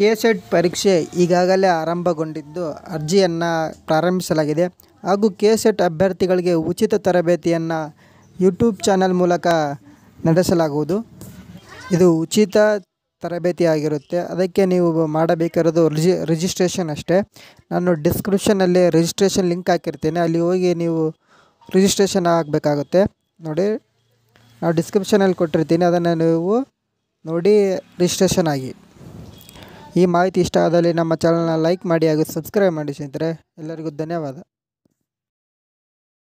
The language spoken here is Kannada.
ಕೆ ಸೆಟ್ ಪರೀಕ್ಷೆ ಈಗಾಗಲೇ ಆರಂಭಗೊಂಡಿದ್ದು ಅರ್ಜಿಯನ್ನು ಪ್ರಾರಂಭಿಸಲಾಗಿದೆ ಹಾಗೂ ಕೆ ಅಭ್ಯರ್ಥಿಗಳಿಗೆ ಉಚಿತ ತರಬೇತಿಯನ್ನು ಯೂಟ್ಯೂಬ್ ಚಾನಲ್ ಮೂಲಕ ನಡೆಸಲಾಗುವುದು ಇದು ಉಚಿತ ತರಬೇತಿ ಆಗಿರುತ್ತೆ ಅದಕ್ಕೆ ನೀವು ಮಾಡಬೇಕಿರೋದು ರಿಜಿ ರಿಜಿಸ್ಟ್ರೇಷನ್ ಅಷ್ಟೇ ನಾನು ಡಿಸ್ಕ್ರಿಪ್ಷನಲ್ಲಿ ರಿಜಿಸ್ಟ್ರೇಷನ್ ಲಿಂಕ್ ಹಾಕಿರ್ತೀನಿ ಅಲ್ಲಿ ಹೋಗಿ ನೀವು ರಿಜಿಸ್ಟ್ರೇಷನ್ ಆಗಬೇಕಾಗುತ್ತೆ ನೋಡಿ ನಾವು ಡಿಸ್ಕ್ರಿಪ್ಷನಲ್ಲಿ ಕೊಟ್ಟಿರ್ತೀನಿ ಅದನ್ನು ನೀವು ನೋಡಿ ರಿಜಿಸ್ಟ್ರೇಷನ್ ಆಗಿ ಈ ಮಾಹಿತಿ ಇಷ್ಟ ಆದಲ್ಲಿ ನಮ್ಮ ಚಾನಲ್ನ ಲೈಕ್ ಮಾಡಿ ಹಾಗೂ ಸಬ್ಸ್ಕ್ರೈಬ್ ಮಾಡಿ ಸ್ನೇಹಿತರೆ ಎಲ್ಲರಿಗೂ ಧನ್ಯವಾದ